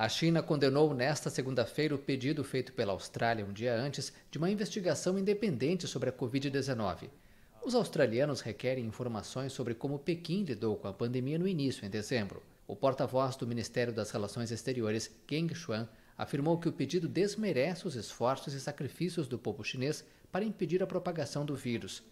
A China condenou nesta segunda-feira o pedido feito pela Austrália um dia antes de uma investigação independente sobre a Covid-19. Os australianos requerem informações sobre como Pequim lidou com a pandemia no início, em dezembro. O porta-voz do Ministério das Relações Exteriores, Geng Shuang, afirmou que o pedido desmerece os esforços e sacrifícios do povo chinês para impedir a propagação do vírus.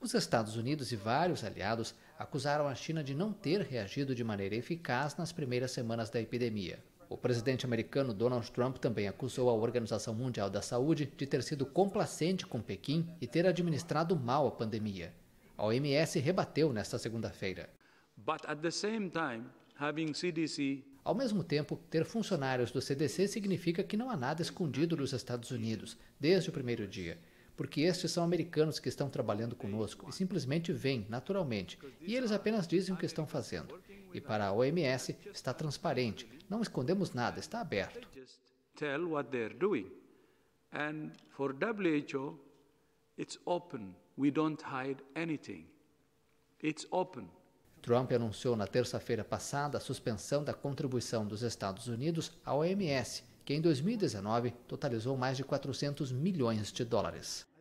Os Estados Unidos e vários aliados acusaram a China de não ter reagido de maneira eficaz nas primeiras semanas da epidemia. O presidente americano Donald Trump também acusou a Organização Mundial da Saúde de ter sido complacente com Pequim e ter administrado mal a pandemia. A OMS rebateu nesta segunda-feira. Ao mesmo tempo, ter funcionários do CDC significa que não há nada escondido nos Estados Unidos desde o primeiro dia porque estes são americanos que estão trabalhando conosco e simplesmente vêm naturalmente, e eles apenas dizem o que estão fazendo. E para a OMS está transparente, não escondemos nada, está aberto. Trump anunciou na terça-feira passada a suspensão da contribuição dos Estados Unidos à OMS, que em 2019 totalizou mais de 400 milhões de dólares.